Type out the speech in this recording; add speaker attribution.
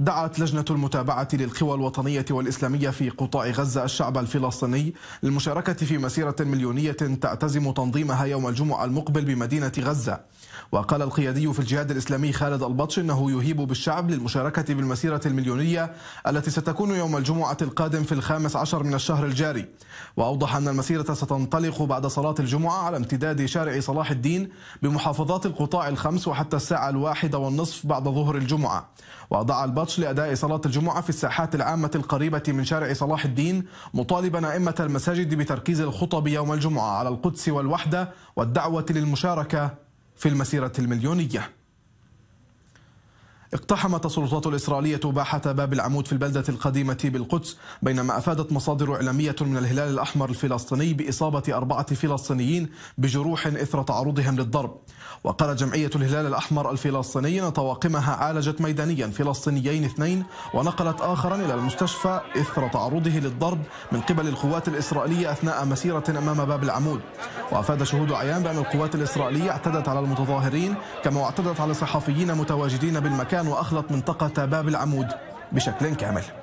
Speaker 1: دعت لجنة المتابعة للقوى الوطنية والإسلامية في قطاع غزة الشعب الفلسطيني للمشاركة في مسيرة مليونية تعتزم تنظيمها يوم الجمعة المقبل بمدينة غزة وقال القيادي في الجهاد الإسلامي خالد البطش إنه يهيب بالشعب للمشاركة بالمسيرة المليونية التي ستكون يوم الجمعة القادم في الخامس عشر من الشهر الجاري وأوضح أن المسيرة ستنطلق بعد صلاة الجمعة على امتداد شارع صلاح الدين بمحافظات القطاع الخمس وحتى الساعة الواحدة والنصف بعد ظهر الجمعة وضع البطش الماتش لأداء صلاة الجمعة في الساحات العامة القريبة من شارع صلاح الدين مطالبا أئمة المساجد بتركيز الخطب يوم الجمعة على القدس والوحدة والدعوة للمشاركة في المسيرة المليونية اقتحمت السلطات الإسرائيلية باحة باب العمود في البلدة القديمة بالقدس بينما أفادت مصادر إعلامية من الهلال الأحمر الفلسطيني بإصابة أربعة فلسطينيين بجروح إثر تعرضهم للضرب وقال جمعية الهلال الأحمر الفلسطيني أن طواقمها عالجت ميدانيا فلسطينيين اثنين ونقلت آخرا إلى المستشفى إثر تعرضه للضرب من قبل القوات الإسرائيلية أثناء مسيرة أمام باب العمود وأفاد شهود عيان بأن القوات الإسرائيلية اعتدت على المتظاهرين كما اعتدت على صحفيين متواجدين بالمكان مكان وأخلط منطقة باب العمود بشكل كامل